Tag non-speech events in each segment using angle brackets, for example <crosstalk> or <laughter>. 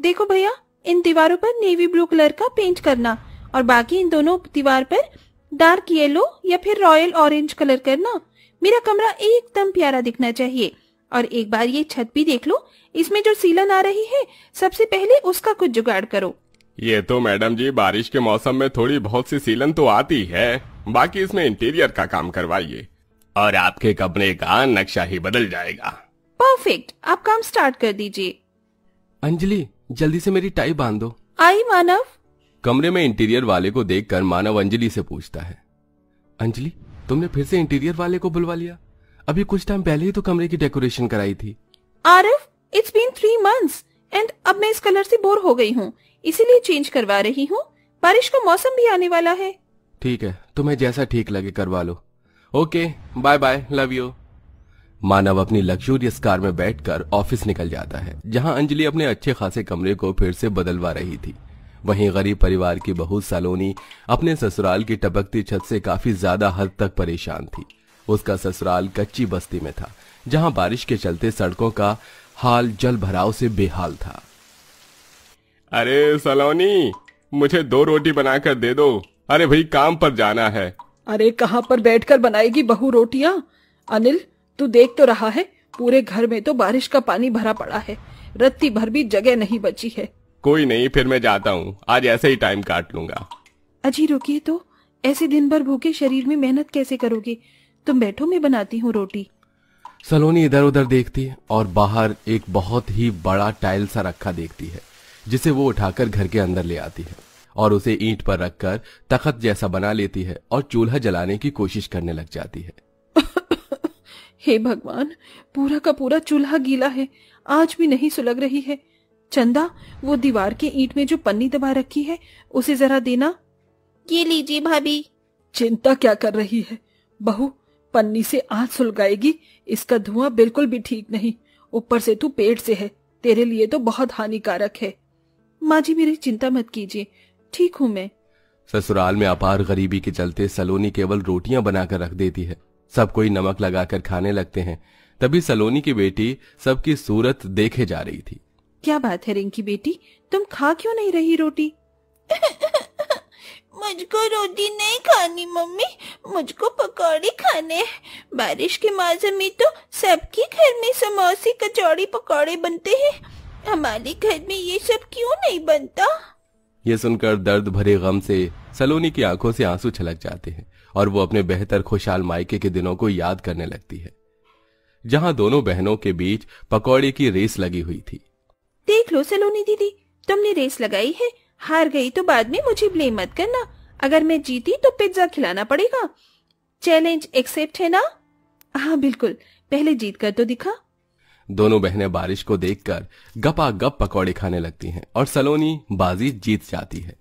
देखो भैया इन दीवारों पर नेवी ब्लू कलर का पेंट करना और बाकी इन दोनों दीवार पर डार्क येलो या फिर रॉयल ऑरेंज कलर करना मेरा कमरा एकदम प्यारा दिखना चाहिए और एक बार ये छत भी देख लो इसमें जो सीलन आ रही है सबसे पहले उसका कुछ जुगाड़ करो ये तो मैडम जी बारिश के मौसम में थोड़ी बहुत सी सीलन तो आती है बाकी इसमें इंटीरियर का काम करवाइए और आपके कमरे का नक्शा ही बदल जाएगा परफेक्ट आप काम स्टार्ट कर दीजिए अंजलि जल्दी से मेरी टाई बांध दो आई मानव कमरे में इंटीरियर वाले को देखकर मानव अंजलि से पूछता है अंजलि तुमने फिर से इंटीरियर वाले को बुलवा लिया अभी कुछ टाइम पहले ही तो कमरे की डेकोरेशन कराई थी Arif it's been three months and अब मैं इस कलर से बोर हो गई हूँ इसीलिए चेंज करवा रही हूँ बारिश का मौसम भी आने वाला है ठीक है तुम्हें जैसा ठीक लगे करवा लो okay bye bye love you Manav अपनी लग्जूरियस कार में बैठकर ऑफिस निकल जाता है जहां अंजलि अपने अच्छे खासे कमरे को फिर से बदलवा रही थी वहीं गरीब परिवार की बहू सालोनी अपने ससुराल की टपकती छत से काफी ज्यादा हद तक परेशान थी उसका ससुराल कच्ची बस्ती में था जहां बारिश के चलते सड़कों का हाल जल भराव से बेहाल था अरे सलोनी मुझे दो रोटी बनाकर दे दो अरे भाई काम पर जाना है अरे कहां पर बैठकर बनाएगी बहू रोटियां अनिल तू देख तो रहा है पूरे घर में तो बारिश का पानी भरा पड़ा है रत्ती भर भी जगह नहीं बची है कोई नहीं फिर मैं जाता हूँ आज ऐसे ही टाइम काट लूंगा अजी रुकिए तो ऐसे दिन भर भूखे शरीर में मेहनत कैसे करोगे तुम बैठो मैं बनाती हूँ रोटी सलोनी इधर उधर देखती है और बाहर एक बहुत ही बड़ा टाइल सा रखा देखती है जिसे वो उठाकर घर के अंदर ले आती है और उसे ईंट पर रखकर तखत जैसा बना लेती है और चूल्हा जलाने की कोशिश करने लग जाती है हे भगवान पूरा का पूरा चूल्हा गीला है आज भी नहीं सुलग रही है चंदा वो दीवार के ईंट में जो पन्नी दबा रखी है उसे जरा देना ये लीजिए भाभी चिंता क्या कर रही है बहू पन्नी से आज सुलगाएगी इसका धुआं बिल्कुल भी ठीक नहीं ऊपर से तू पेट से है तेरे लिए तो बहुत हानिकारक है माँ जी मेरी चिंता मत कीजिए ठीक हूँ मैं ससुराल में अपार गरीबी के चलते सलोनी केवल रोटियां बनाकर रख देती है सब कोई नमक लगाकर खाने लगते हैं तभी सलोनी की बेटी सबकी सूरत देखे जा रही थी क्या बात है रिंकी बेटी तुम खा क्यों नहीं रही रोटी <laughs> मुझको रोटी नहीं खानी मम्मी मुझको पकौड़े खाने बारिश के मौसम में तो सबके घर में समोसे कचौड़ी पकौड़े बनते हैं हमारे घर में ये सब क्यों नहीं बनता ये सुनकर दर्द भरे गम से सलोनी की आंखों से आंसू छलक जाते हैं और वो अपने बेहतर खुशहाल मायके के दिनों को याद करने लगती है जहां दोनों बहनों के बीच पकौड़े की रेस लगी हुई थी देख लो सलोनी दीदी तुमने रेस लगाई है हार गई तो बाद में मुझे ब्लेम मत करना अगर मैं जीती तो पिज्जा खिलाना पड़ेगा चैलेंज एक्सेप्ट है ना हाँ बिल्कुल पहले जीत कर तो दिखा दोनों बहनें बारिश को देखकर गपा गप पकौड़े खाने लगती हैं और सलोनी बाजी जीत जाती है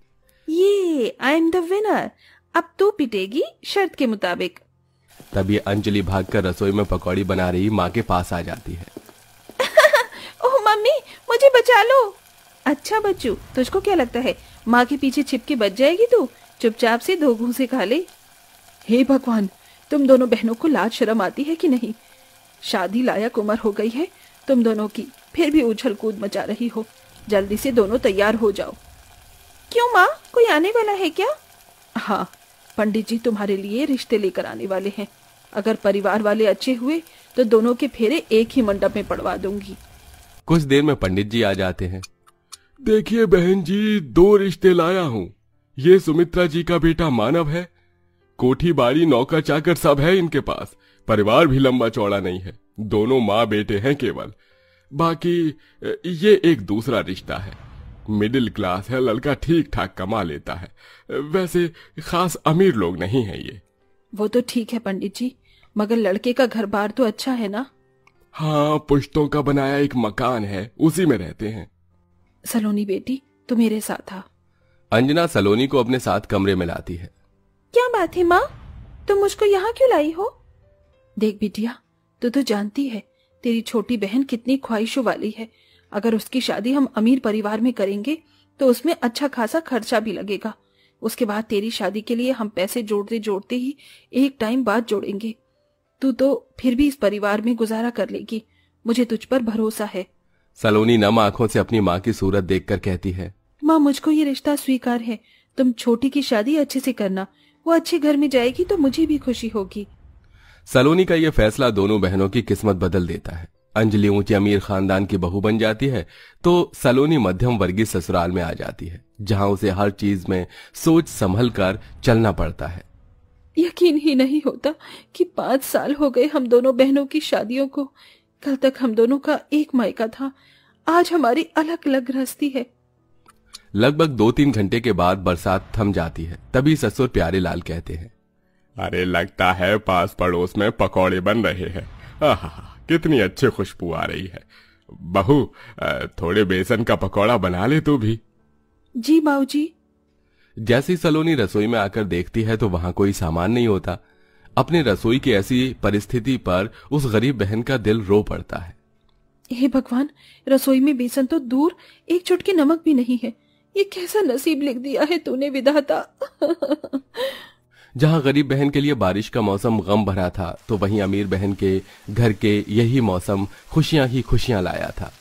ये आई एम द विनर अब तू पिटेगी शर्त के मुताबिक तभी अंजलि भागकर रसोई में पकौड़ी बना रही माँ के पास आ जाती है <laughs> ओह मम्मी मुझे बचा लो अच्छा बच्चू तुझको क्या लगता है माँ के पीछे छिप के बच जाएगी तू चुपचाप से दो घूसे खा ले हे भगवान तुम दोनों बहनों को लाज शर्म आती है कि नहीं शादी लायक उम्र हो गई है तुम दोनों की फिर भी उछल कूद मचा रही हो जल्दी से दोनों तैयार हो जाओ क्यों माँ कोई आने वाला है क्या हाँ पंडित जी तुम्हारे लिए रिश्ते लेकर आने वाले हैं अगर परिवार वाले अच्छे हुए तो दोनों के फेरे एक ही मंडप में पड़वा दूंगी कुछ देर में पंडित जी आ जाते हैं देखिए बहन जी दो रिश्ते लाया हूँ ये सुमित्रा जी का बेटा मानव है कोठी बाड़ी नौका चाकर सब है इनके पास परिवार भी लंबा चौड़ा नहीं है दोनों माँ बेटे हैं केवल बाकी ये एक दूसरा रिश्ता है मिडिल क्लास है लड़का ठीक ठाक कमा लेता है वैसे खास अमीर लोग नहीं है ये वो तो ठीक है पंडित जी मगर लड़के का घर बार तो अच्छा है ना हाँ पुश्तों का बनाया एक मकान है उसी में रहते हैं सलोनी बेटी तू मेरे साथ आ अंजना सलोनी को अपने साथ कमरे में लाती है क्या बात है माँ तुम मुझको यहाँ क्यों लाई हो देख बिटिया तू तो जानती है तेरी छोटी बहन कितनी ख्वाहिशों वाली है अगर उसकी शादी हम अमीर परिवार में करेंगे तो उसमें अच्छा खासा खर्चा भी लगेगा उसके बाद तेरी शादी के लिए हम पैसे जोड़ते जोड़ते ही एक टाइम बाद जोड़ेंगे तू तो फिर भी इस परिवार में गुजारा कर लेगी मुझे तुझ पर भरोसा है सलोनी नम आंखों से अपनी माँ की सूरत कर कहती है माँ मुझको ये रिश्ता स्वीकार है तुम छोटी की शादी अच्छे से करना वो अच्छे घर में जाएगी तो मुझे भी खुशी होगी सलोनी का ये फैसला दोनों बहनों की किस्मत बदल देता है अंजलि ऊंचे अमीर खानदान की बहू बन जाती है तो सलोनी मध्यम वर्गीय ससुराल में आ जाती है जहां उसे हर चीज में सोच संभल कर चलना पड़ता है यकीन ही नहीं होता कि पांच साल हो गए हम दोनों बहनों की शादियों को कल तक हम दोनों का एक मायका था आज हमारी अलग अलग गृहस्थी है लगभग दो तीन घंटे के बाद बरसात थम जाती है तभी ससुर प्यारे लाल कहते हैं अरे लगता है पास पड़ोस में पकौड़े बन रहे हैं आहा कितनी अच्छी खुशबू आ रही है बहू थोड़े बेसन का पकौड़ा बना ले तू भी जी जी जैसी सलोनी रसोई में आकर देखती है तो वहां कोई सामान नहीं होता अपने रसोई की ऐसी परिस्थिति पर उस गरीब बहन का दिल रो पड़ता है हे भगवान रसोई में बेसन तो दूर एक चुटकी नमक भी नहीं है ये कैसा नसीब लिख दिया है तूने विधाता <laughs> जहां गरीब बहन के लिए बारिश का मौसम गम भरा था तो वहीं अमीर बहन के घर के यही मौसम खुशियां ही खुशियां लाया था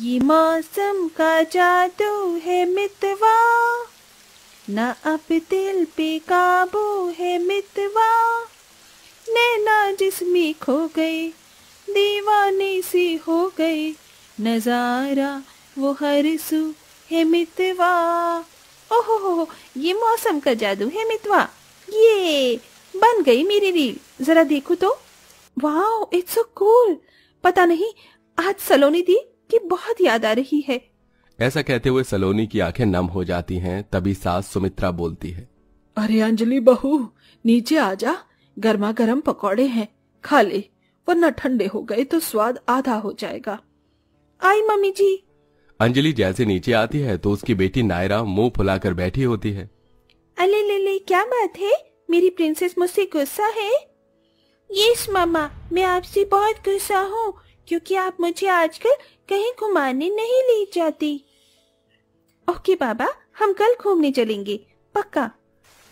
ये मौसम का जादू है मितवा न अब दिल पे काबू है मितवा नैना जिसमें खो गई दीवाने सी हो गई नजारा वो हर सु है मितवा ओहो हो ये मौसम का जादू है मितवा ये बन गई मेरी रील जरा देखो तो वाह इट्स सो कूल पता नहीं आज सलोनी दी की बहुत याद आ रही है ऐसा कहते हुए सलोनी की आंखें नम हो जाती हैं तभी सास सुमित्रा बोलती है अरे अंजलि बहू नीचे आ जा गर्मा गर्म पकौड़े हैं खा ले वरना ठंडे हो गए तो स्वाद आधा हो जाएगा आई मम्मी जी अंजलि जैसे नीचे आती है तो उसकी बेटी नायरा मुंह फुलाकर बैठी होती है अले ले ले क्या बात है मेरी प्रिंसेस मुझसे गुस्सा है यस मामा मैं आपसे बहुत गुस्सा हूँ क्योंकि आप मुझे आजकल कहीं घुमाने नहीं ले जाती ओके बाबा हम कल घूमने चलेंगे पक्का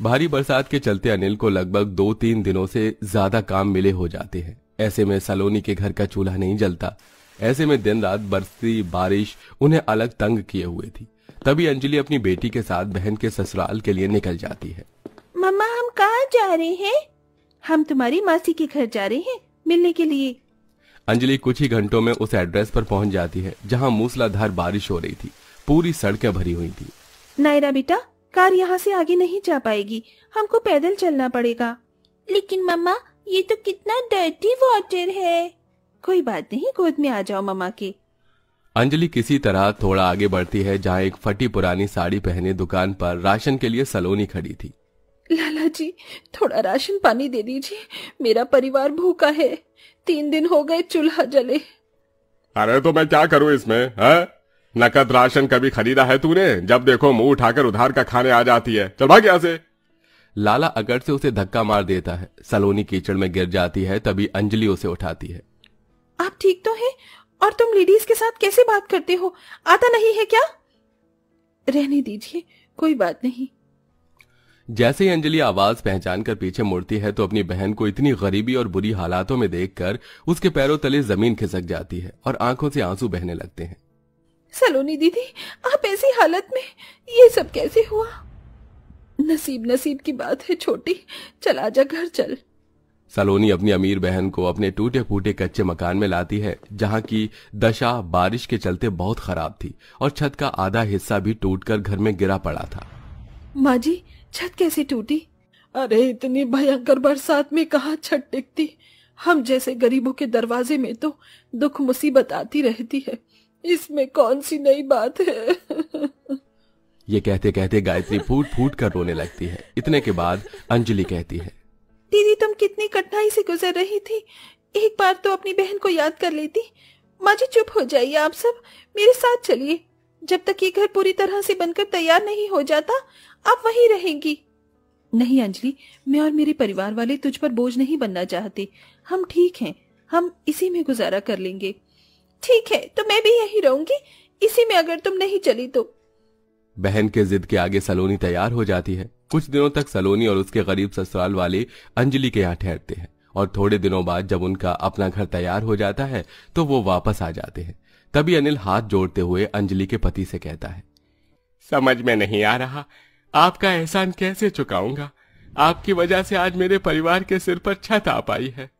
भारी बरसात के चलते अनिल को लगभग दो तीन दिनों से ज्यादा काम मिले हो जाते हैं ऐसे में सलोनी के घर का चूल्हा नहीं जलता ऐसे में दिन रात बरसती बारिश उन्हें अलग तंग किए हुए थी तभी अंजलि अपनी बेटी के साथ बहन के ससुराल के लिए निकल जाती है मम्मा हम कहाँ जा रहे हैं हम तुम्हारी मासी के घर जा रहे हैं मिलने के लिए अंजलि कुछ ही घंटों में उस एड्रेस पर पहुंच जाती है जहां मूसलाधार बारिश हो रही थी पूरी सड़कें भरी हुई थी नायरा बेटा कार यहाँ से आगे नहीं जा पाएगी हमको पैदल चलना पड़ेगा लेकिन मम्मा ये तो कितना डर्टी वाटर है कोई बात नहीं गोद में आ जाओ मम्मा के अंजलि किसी तरह थोड़ा आगे बढ़ती है जहाँ एक फटी पुरानी साड़ी पहने दुकान पर राशन के लिए सलोनी खड़ी थी लाला जी थोड़ा राशन पानी दे दीजिए मेरा परिवार भूखा है तीन दिन हो गए चूल्हा जले अरे तो मैं क्या करूँ इसमें है? नकद राशन कभी खरीदा है तूने जब देखो मुंह उठाकर उधार का खाने आ जाती है चल भाग यहाँ से लाला अगर से उसे धक्का मार देता है सलोनी कीचड़ में गिर जाती है तभी अंजलि उसे उठाती है आप ठीक तो हैं और तुम लेडीज के साथ कैसे बात करते हो आता नहीं है क्या रहने दीजिए कोई बात नहीं जैसे ही अंजलि आवाज पहचान कर पीछे मुड़ती है तो अपनी बहन को इतनी गरीबी और बुरी हालातों में देखकर उसके पैरों तले जमीन खिसक जाती है और आंखों से आंसू बहने लगते हैं सलोनी दीदी आप ऐसी हालत में ये सब कैसे हुआ नसीब नसीब की बात है छोटी चला जा घर चल सलोनी अपनी अमीर बहन को अपने टूटे फूटे कच्चे मकान में लाती है जहाँ की दशा बारिश के चलते बहुत खराब थी और छत का आधा हिस्सा भी टूटकर घर में गिरा पड़ा था माँ जी छत कैसे टूटी अरे इतनी भयंकर बरसात में कहा छत टिकती हम जैसे गरीबों के दरवाजे में तो दुख मुसीबत आती रहती है इसमें कौन सी नई बात है ये कहते कहते गायत्री फूट फूट कर रोने लगती है इतने के बाद अंजलि कहती है दीदी तुम कितनी कठिनाई से गुजर रही थी एक बार तो अपनी बहन को याद कर लेती माँ जी चुप हो जाइए आप सब मेरे साथ चलिए जब तक ये घर पूरी तरह से बनकर तैयार नहीं हो जाता आप वहीं रहेंगी नहीं अंजलि मैं और मेरे परिवार वाले तुझ पर बोझ नहीं बनना चाहते हम ठीक हैं हम इसी में गुजारा कर लेंगे ठीक है तो मैं भी यहीं रहूंगी इसी में अगर तुम नहीं चली तो बहन के जिद के आगे सलोनी तैयार हो जाती है कुछ दिनों तक सलोनी और उसके गरीब ससुराल वाले अंजलि के यहाँ ठहरते हैं और थोड़े दिनों बाद जब उनका अपना घर तैयार हो जाता है तो वो वापस आ जाते हैं तभी अनिल हाथ जोड़ते हुए अंजलि के पति से कहता है समझ में नहीं आ रहा आपका एहसान कैसे चुकाऊंगा आपकी वजह से आज मेरे परिवार के सिर पर छत आ पाई है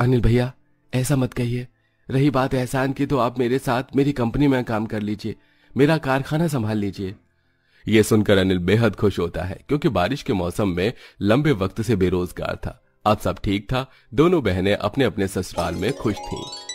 अनिल भैया ऐसा मत कहिए रही बात एहसान की तो आप मेरे साथ मेरी कंपनी में काम कर लीजिए मेरा कारखाना संभाल लीजिए यह सुनकर अनिल बेहद खुश होता है क्योंकि बारिश के मौसम में लंबे वक्त से बेरोजगार था अब सब ठीक था दोनों बहनें अपने अपने ससुराल में खुश थीं।